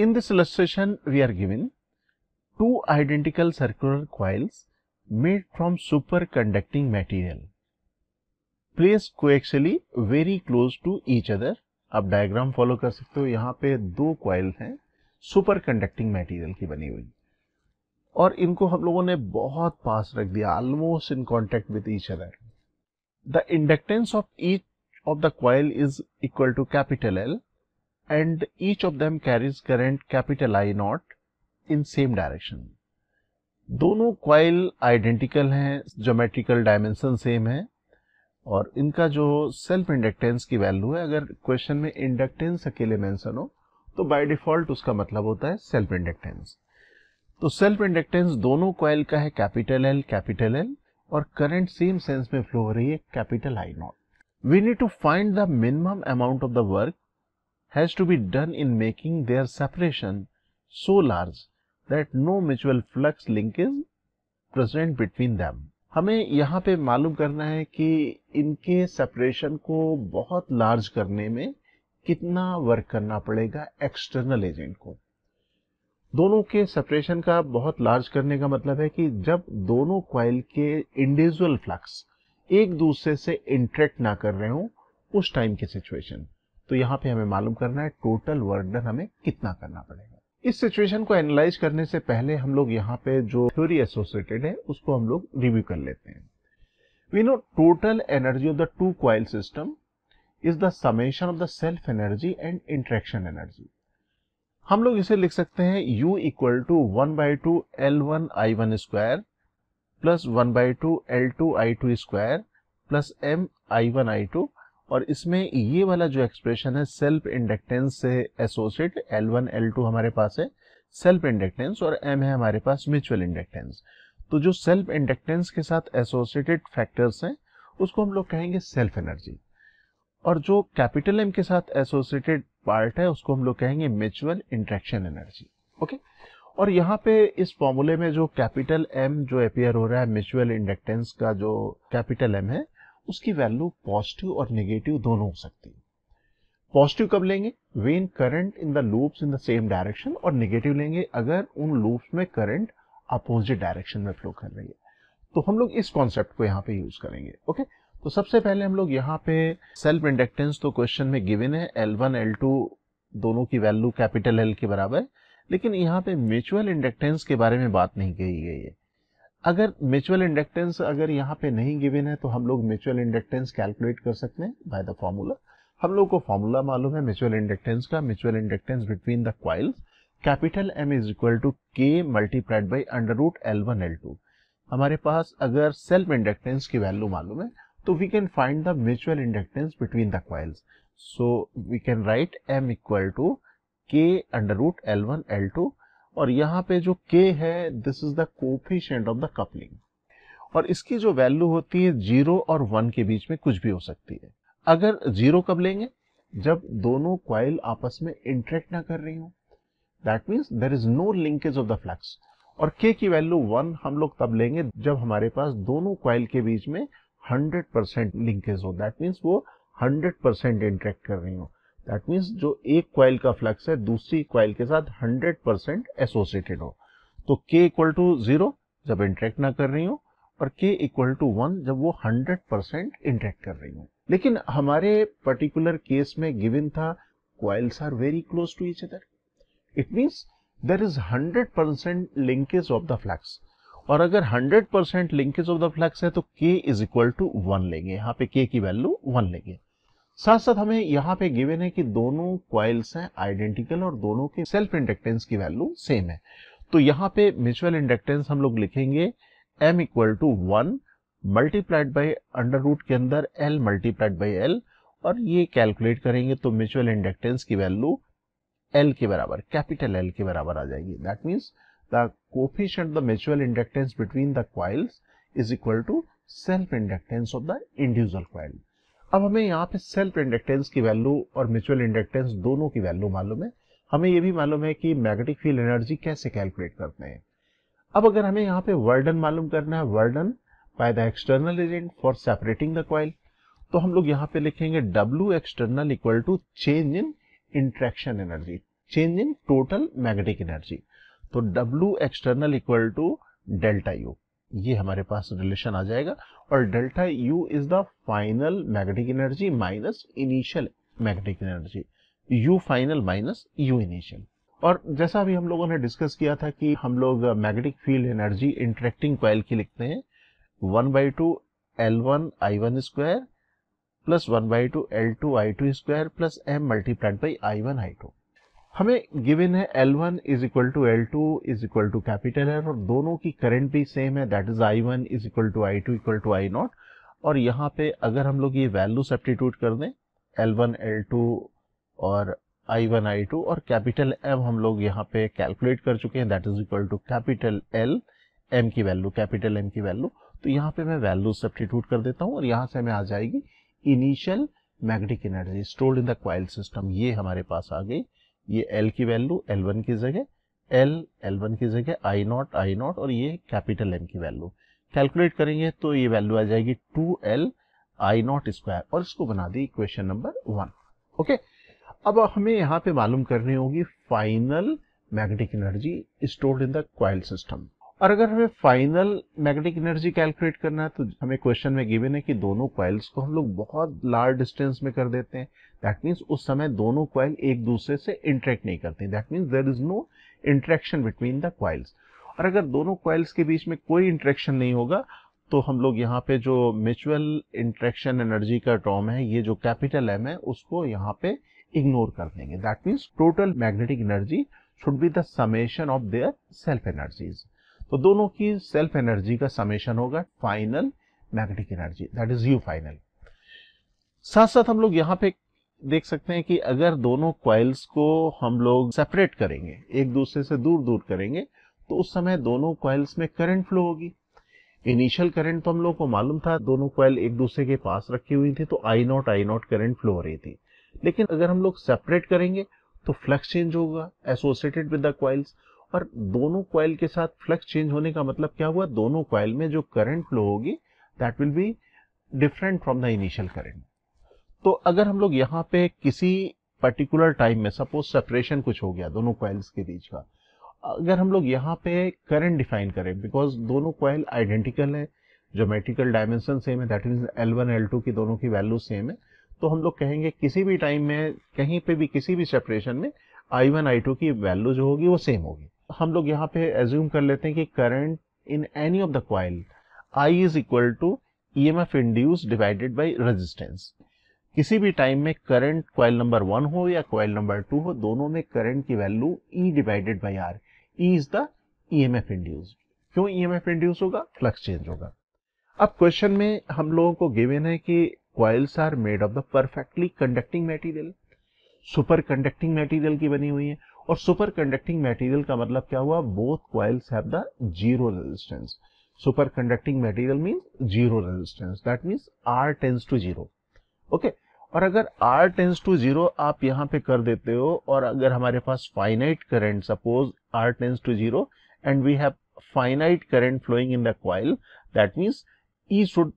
In this illustration, we are given two identical circular coils made from superconducting material placed coaxially very close to each other. आप diagram follow कर सकते हो यहाँ पे दो coil हैं सुपर कंडक्टिंग मटेरियल की बनी हुई और इनको हम लोगों ने बहुत पास रख दिया almost in contact with each other the inductance of each of the coil is equal to capital L and each of them carries current capital I naught in same direction. दोनों कॉइल आइडेंटिकल हैं geometrical dimension same है और इनका जो self inductance की value है अगर question में इंडक्टेंस अकेले मेंशन हो तो बाय डिफॉल्ट उसका मतलब होता है सेल्फ इंडक्टेंस तो सेल्फ इंडक्टेंस दोनों कॉयल का है कैपिटल एल कैपिटल एल और करंट सेम सेंस में फ्लो हो रही है capital I naught we need to find the minimum amount of the work has to be done in making their separation so large that no mutual flux link is present between them हमें यहाँ पे मालूम करना है कि इनके separation को बहुत लार्ज करने में कितना वर्क करना पड़ेगा एक्सटर्नल एजेंट को दोनों के सेपरेशन का बहुत लार्ज करने का मतलब है कि जब दोनों क्वाइल के इंडिविजुअल फ्लक्स एक दूसरे से इंटरेक्ट ना कर रहे हो उस टाइम की सिचुएशन तो यहाँ पे हमें मालूम करना है टोटल वर्क डन हमें कितना करना पड़ेगा इस सिचुएशन को एनालाइज करने से पहले हम लोग यहाँ पे जो थ्योरी एसोसिएटेड है उसको हम लोग रिव्यू कर लेते हैं we know total energy of the two coil system is the summation of the self energy and interaction energy हम लोग इसे लिख सकते हैं U equal to one by two L one I one square plus one by two L two I two square plus M I one I two और इसमें ये वाला जो एक्सप्रेशन है सेल्फ इंडक्टेंस से associate L one L two हमारे पास है सेल्फ इंडक्टेंस और एम है हमारे पास म्यूचुअल इंडक्टेंस तो जो सेल्फ इंडक्टेंस के साथ एसोसिएटेड फैक्टर्स हैं उसको हम लोग कहेंगे सेल्फ एनर्जी और जो कैपिटल एम के साथ एसोसिएटेड पार्ट है उसको हम लोग कहेंगे म्यूचुअल इंट्रैक्शन एनर्जी ओके और यहाँ पे इस फॉर्मूले में जो कैपिटल एम जो अपियर हो रहा है म्यूचुअल इंडक्टेंस का जो कैपिटल एम है उसकी वैल्यू पॉजिटिव और निगेटिव दोनों हो सकती है पॉजिटिव कब लेंगे when current in the loops in the same direction और निगेटिव लेंगे अगर उन लूप्स में करंट अपोजिट डायरेक्शन में फ्लो कर रही है तो हम लोग इस कॉन्सेप्ट को यहाँ पे यूज करेंगे ओके तो सबसे पहले हम लोग यहाँ पे सेल्फ इंडक्टेंस तो क्वेश्चन में गिवन है एल L2 दोनों की वैल्यू कैपिटल एल के बराबर है लेकिन यहाँ पे म्यूचुअल इंडक्टेंस के बारे में बात नहीं कही गई है अगर म्यूचुअल इंडक्टेंस अगर यहाँ पे नहीं गिवन है तो हम लोग म्यूचुअल इंडक्टेंस कैलकुलेट कर सकते हैं बाय द फॉर्मूला हम लोग को फॉर्मूला मालूम है म्यूचुअल इंडक्टेंस का mutual inductance between the coils capital M is equal to K multiplied by under root L one L two हमारे पास अगर सेल्फ इंडक्टेंस की वैल्यू मालूम है तो we can find the mutual inductance between the coils so we can write M equal to K under root L one L two और यहाँ पे जो k है this is the coefficient of the coupling और इसकी जो value होती है जीरो और वन के बीच में कुछ भी हो सकती है अगर जीरो कब लेंगे जब दोनों क्वाइल आपस में इंटरेक्ट ना कर रही हो that means there is no linkage of the flux और के की वैल्यू वन हम लोग तब लेंगे जब हमारे पास दोनों क्वाइल के बीच में परसेंट लिंकेज हो दैट मीन्स वो परसेंट इंटरेक्ट कर रही हूं दैट मीन्स जो एक क्वाइल का फ्लक्स है दूसरी क्वाइल के साथ 100 परसेंट एसोसिएटेड हो तो के इक्वल टू जीरो जब इंटरेक्ट ना कर रही हो और के इक्वल टू वन जब वो 100 परसेंट इंटरेक्ट कर रही हो लेकिन हमारे पर्टिकुलर केस में गिविन था coils are very close to each other it means there is 100 percent linkage of the flux और अगर 100 percent linkage of the flux है तो के इज इक्वल टू वन लेंगे यहाँ पे K की वैल्यू वन लेंगे साथ साथ हमें यहाँ पे गिवन है कि दोनों क्वाइल्स हैं आइडेंटिकल और दोनों के सेल्फ इंडक्टेंस की वैल्यू सेम है तो यहाँ पे म्यूचुअल इंडक्टेंस हम लोग लिखेंगे M equal to one multiplied by under root के अंदर एल मल्टीप्लाइड बाई एल और ये कैलकुलेट करेंगे तो म्यूचुअल इंडक्टेंस की वैल्यू एल के बराबर कैपिटल एल के बराबर आ जाएगी that means the coefficient the mutual inductance between the coils is equal to self inductance of the individual coils अब हमें यहाँ पे सेल्फ इंडक्टेंस की वैल्यू और म्यूचुअल इंडक्टेंस दोनों की वैल्यू मालूम है हमें ये भी मालूम है कि मैग्नेटिक फील्ड एनर्जी कैसे कैलकुलेट करते हैं अब अगर हमें यहाँ पे वर्डन मालूम करना है work done by the external agent for separating the coil तो हम लोग यहाँ पे लिखेंगे W external equal to change in interaction energy change in total magnetic energy तो W external equal to delta U ये हमारे पास रिलेशन आ जाएगा और delta U is the final magnetic energy minus initial magnetic energy U final minus U initial और जैसा अभी हम लोगों ने डिस्कस किया था कि हम लोग magnetic field energy interacting coil की लिखते हैं one by two L one I one square plus one by two L two I two square plus M multiplied by I one I two हमें given है L1 one is equal to L two is equal to capital L और दोनों की current भी same है that is I one is equal to I two equal to I naught और यहाँ पे अगर हम लोग ये वैल्यू सब्टीट्यूट कर दें एल वन एल टू और आई वन आई टू और कैपिटल एम हम लोग यहाँ पे कैलकुलेट कर चुके हैं that is equal to capital L M की वैल्यू कैपिटल एम की वैल्यू तो यहाँ पे मैं वैल्यू सब्टीट्यूट कर देता हूँ और यहाँ से हमें आ जाएगी initial magnetic energy stored in the coil system ये हमारे पास आ गई ये एल की वैल्यू एल वन की जगह एल एल वन की जगह आई नॉट आई नॉट और ये कैपिटल एम की वैल्यू कैलकुलेट करेंगे तो ये वैल्यू आ जाएगी two L I naught square और इसको बना दी इक्वेशन नंबर वन ओके अब हमें यहाँ पे मालूम करनी होगी final magnetic energy stored in the coil system और अगर हमें फाइनल मैग्नेटिक एनर्जी कैलकुलेट करना है तो हमें क्वेश्चन में गिवन है कि दोनों क्वाइल्स को हम लोग बहुत लार्ज डिस्टेंस में कर देते हैं दैट मीन्स उस समय दोनों क्वाइल एक दूसरे से इंटरेक्ट नहीं करते that means there is no interaction between the coils और अगर दोनों क्वाइल्स के बीच में कोई इंट्रैक्शन नहीं होगा तो हम लोग यहाँ पे जो म्यूचुअल इंट्रैक्शन एनर्जी का टॉर्म है ये जो कैपिटल एम है उसको यहाँ पे इग्नोर कर देंगे that means total magnetic energy should be the summation of their self energies तो दोनों की सेल्फ एनर्जी का समेशन होगा final magnetic energy that is U final साथ साथ हम लोग यहाँ पे देख सकते हैं कि अगर दोनों क्वाइल्स को हम लोग सेपरेट करेंगे एक दूसरे से दूर दूर करेंगे तो उस समय दोनों क्वाइल्स में करंट फ्लो होगी इनिशियल करंट तो हम लोग को मालूम था दोनों क्वाइल एक दूसरे के पास रखी हुई थी तो I naught I naught current flow हो रही थी लेकिन अगर हम लोग सेपरेट करेंगे तो फ्लक्स चेंज होगा एसोसिएटेड विद द क्वाइल्स और दोनों क्वाइल के साथ फ्लक्स चेंज होने का मतलब क्या हुआ दोनों क्वाइल में जो करंट फ्लो होगी that will be different from the initial current तो अगर हम लोग यहाँ पे किसी पर्टिकुलर टाइम में सपोज सेपरेशन कुछ हो गया दोनों क्वाइल्स के बीच का अगर हम लोग यहाँ पे करंट डिफाइन करें बिकॉज दोनों क्वाइल आइडेंटिकल है जोमेट्रिकल डायमेंशन सेम है that mean L one L two की दोनों की वैल्यू सेम है तो हम लोग कहेंगे किसी भी टाइम में कहीं पे भी किसी भी सेपरेशन में आई वन आई टू की वैल्यू जो होगी वो सेम होगी हम लोग यहाँ पे एज्यूम कर लेते हैं कि current in any of the coil I is equal to E M F induce divided by resistance किसी भी टाइम में करंट क्वाइल नंबर वन हो या क्वाइल नंबर टू हो दोनों में करंट की value E divided by R E is the E M F induce क्यों ई एम एफ इंड्यूस होगा फ्लक्स चेंज होगा अब क्वेश्चन में हम लोगों को गिवेन है कि coils are made of the perfectly conducting material super conducting material की बनी हुई है और सुपर कंडक्टिंग मेटीरियल का मतलब क्या हुआ both coils have the zero resistance super conducting material means zero resistance that means R tends to zero okay और अगर आर टेंस टू जीरो आप यहाँ पे कर देते हो और अगर हमारे पास finite current suppose R tends to zero and we have finite current flowing in the coil that means E should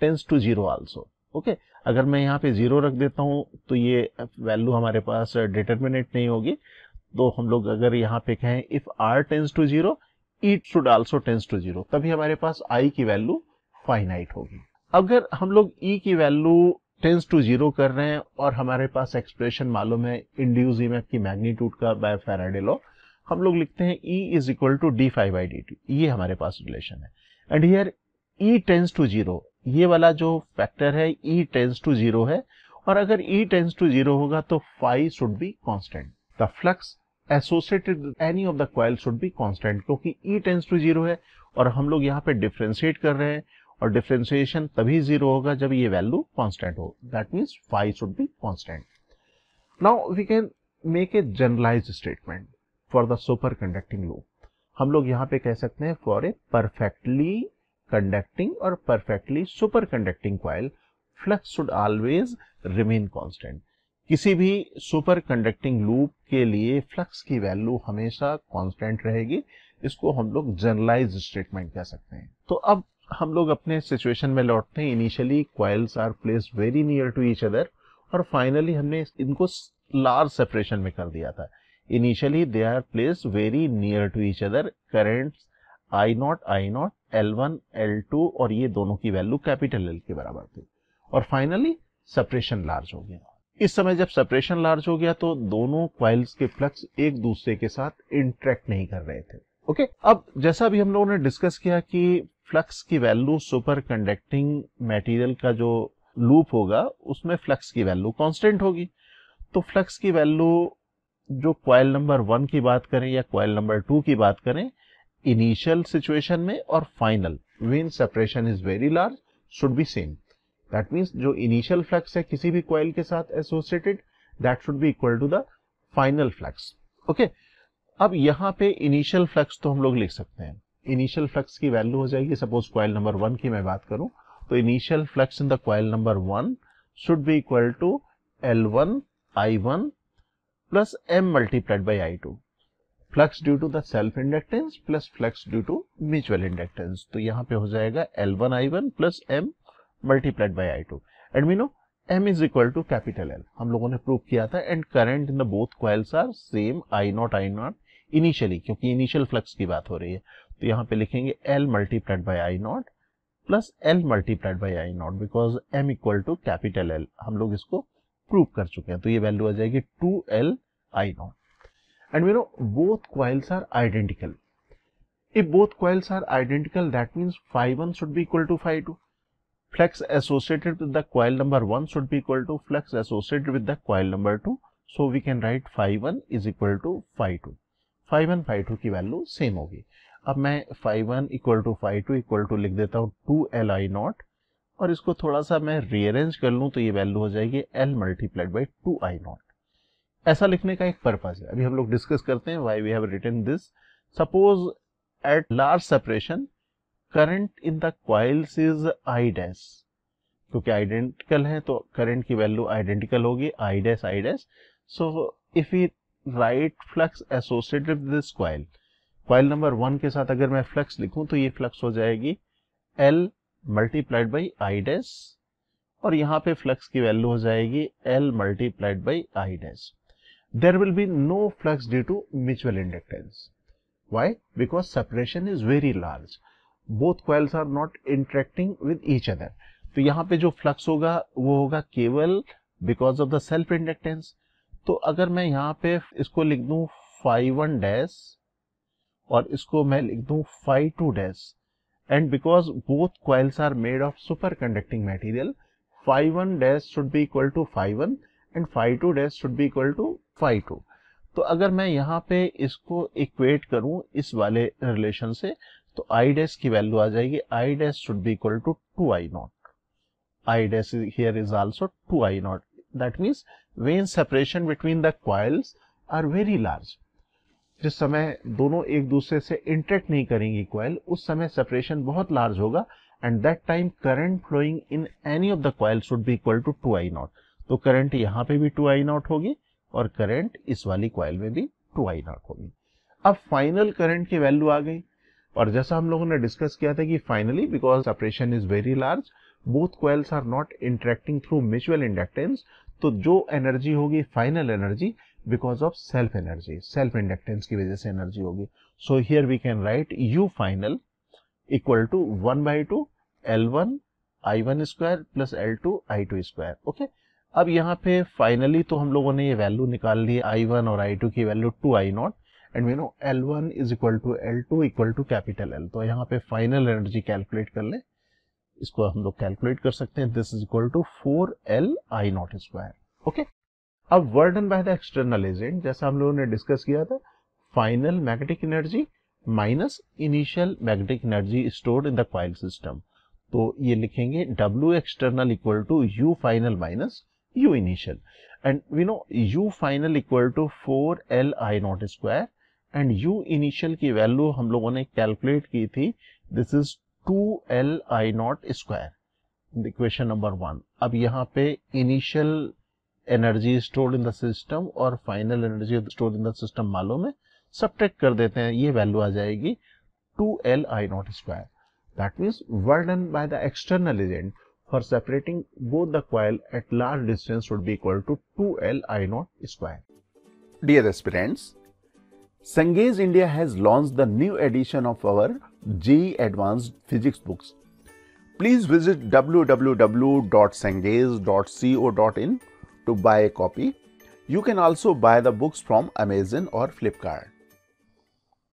tend to zero also okay अगर मैं यहाँ पे जीरो रख देता हूँ तो ये वैल्यू हमारे पास डिटर्मिनेट नहीं होगी तो हम लोग अगर यहाँ पे कहें if R tends to zero it should also tend to zero तभी हमारे पास आई की वैल्यू फाइनाइट होगी अगर हम लोग ई e की वैल्यू टेंस टू जीरो कर रहे हैं और हमारे पास एक्सप्रेशन मालूम है इंड्यूज ईएमएफ की मैग्नीट्यूड का बाय फेराडे लॉ हम लोग लिखते हैं E is equal to D phi by D two ये हमारे पास रिलेशन है and here E tends to zero ये वाला जो फैक्टर है ई टेंस टू जीरो है और अगर ई टेंस टू जीरो होगा तो phi should be constant the flux associated any of the coil should be constant क्योंकि ई टेंस टू जीरो है और हम लोग यहाँ पे डिफ्रेंशिएट कर रहे हैं और डिफ्रेंशिएशन तभी जीरो होगा जब ये वैल्यू कॉन्स्टेंट हो that means phi should be constant now we can make a generalize statement for the super conducting loop हम लोग यहाँ पे कह सकते हैं फॉर ए परफेक्टली कंडक्टिंग और perfectly super conducting coil flux should always remain constant किसी भी सुपर कंडक्टिंग लूप के लिए फ्लक्स की वैल्यू हमेशा कांस्टेंट रहेगी इसको हम लोग जनरलाइज स्टेटमेंट कह सकते हैं तो अब हम लोग अपने सिचुएशन में लौटते हैं initially coils are place very near to each other और फाइनली हमने इनको लार्ज सेपरेशन में कर दिया था initially they are place very near to each other current I naught I naught L one L two और ये दोनों की वैल्यू कैपिटल एल के बराबर थी और फाइनली सेपरेशन लार्ज हो गया इस समय जब सेपरेशन लार्ज हो गया तो दोनों क्वाइल्स के फ्लक्स एक दूसरे के साथ इंट्रैक्ट नहीं कर रहे थे ओके okay? अब जैसा भी हम लोगों ने डिस्कस किया कि फ्लक्स की वैल्यू सुपर कंडक्टिंग मेटीरियल का जो लूप होगा उसमें फ्लक्स की वैल्यू कॉन्स्टेंट होगी तो फ्लक्स की वैल्यू जो क्वाइल नंबर वन की बात करें या क्वाइल नंबर टू की बात करें इनिशियल सिचुएशन में और final when separation is very large should be same that means जो इनिशियल फ्लक्स है किसी भी क्वाइल के साथ associated that should be equal to the final flux okay अब यहाँ पे इनिशियल फ्लक्स तो हम लोग लिख सकते हैं इनिशियल फ्लक्स की वैल्यू हो जाएगी सपोज क्वाइल नंबर वन की मैं बात करूं तो initial flux in the coil number one should be equal to L one I one plus M multiplied by I two flux due to the self inductance plus flux due to mutual inductance तो यहाँ पे हो जाएगा L one I one plus M multiplied by I two and मीनो M is equal to capital L हम लोगों ने prove किया था and current in the both coils are same I naught I naught initially क्योंकि initial flux की बात हो रही है तो यहाँ पे लिखेंगे L multiplied by I naught plus L multiplied by I naught because M equal to capital L हम लोग इसको प्रूव कर चुके हैं तो ये वैल्यू आ जाएगी two L I naught and मीनो both coils are identical if both coils are identical that means phi one should be equal to phi two flex associated with the coil number 1 should be equal to flex associated with the coil number 2. So we can write phi 1 is equal to phi 2. phi 1 phi 2 की value same होगी अब मैं phi 1 equal to phi 2 equal to लिख देता हूँ to L I naught और इसको थोड़ा सा मैं रीअरेंज कर लूँ तो ये वैल्यू हो जाएगी L multiplied by two I naught ऐसा लिखने का एक पर्पज है अभी हम लोग डिस्कस करते हैं why we have written this suppose at large separation current in the coils is I dash क्योंकि आइडेंटिकल है तो करंट की वैल्यू आइडेंटिकल होगी I dash I dash so if you write flux associated with this coil coil number one के साथ अगर मैं flux लिखूं तो ये फ्लक्स हो जाएगी L multiplied by I dash और यहाँ पे फ्लक्स की वैल्यू हो जाएगी L multiplied by I dash there will be no flux due to mutual inductance why because separation is very large both coils are not interacting with each other तो यहाँ पे जो फ्लक्स होगा वो होगा केवल because of the self inductance तो अगर मैं यहाँ पे इसको लिख दूँ फाइव वन डैश और इसको मैं लिख दूँ phi two dash and because both coils are made of super conducting material phi one dash should be equal to phi one and phi two dash should be equal to phi two तो अगर मैं यहाँ पे इसको equate करूँ इस वाले relation से तो i डैश की वैल्यू आ जाएगी I dash should be equal to two I naught I dash here is also two I naught that means when separation between the coils are very large जिस समय दोनों एक दूसरे से इंटरेक्ट नहीं करेंगी क्वाइल उस समय सेपरेशन बहुत लार्ज होगा and that time current flowing in any of the coil should be equal to two I naught तो करंट यहाँ पे भी टू आई नॉट होगी और करंट इस वाली क्वाइल में भी टू आई नॉट होगी अब फाइनल करंट की वैल्यू आ गई और जैसा हम लोगों ने डिस्कस किया था कि finally because separation is very large both coils are not interacting through mutual inductance तो जो एनर्जी होगी final energy because of self energy self inductance की वजह से एनर्जी होगी so here we can write U final equal to one by two L one I one square plus L two I two square okay अब यहाँ पे finally तो हम लोगों ने ये वैल्यू निकाल ली आई वन और आई टू की value two I naught and we know L one is equal to L two equal to capital L तो यहाँ पे फाइनल एनर्जी कैलकुलेट कर ले इसको हम लोग कैलकुलेट कर सकते हैं this is equal to four L I naught square okay अब work done by the external agent जैसा हम लोगों ने डिस्कस किया था final magnetic energy minus initial magnetic energy stored in the coil system तो ये लिखेंगे W external equal to U final minus U initial and we know U final equal to four L I naught square and U initial की value हम लोगों ने calculate की थी this is two L I naught square equation number one अब यहाँ पे initial energy stored in the system और final energy stored in the system मालूम है सब्ट्रैक्ट कर देते हैं ये वैल्यू आ जाएगी two L I naught square that means work by the external agent for separating both the the at large distance would be equal to two L I naught square dear aspirants, Sengage India has launched the new edition of our J Advanced Physics books. Please visit www.sengage.co.in to buy a copy. You can also buy the books from Amazon or Flipkart.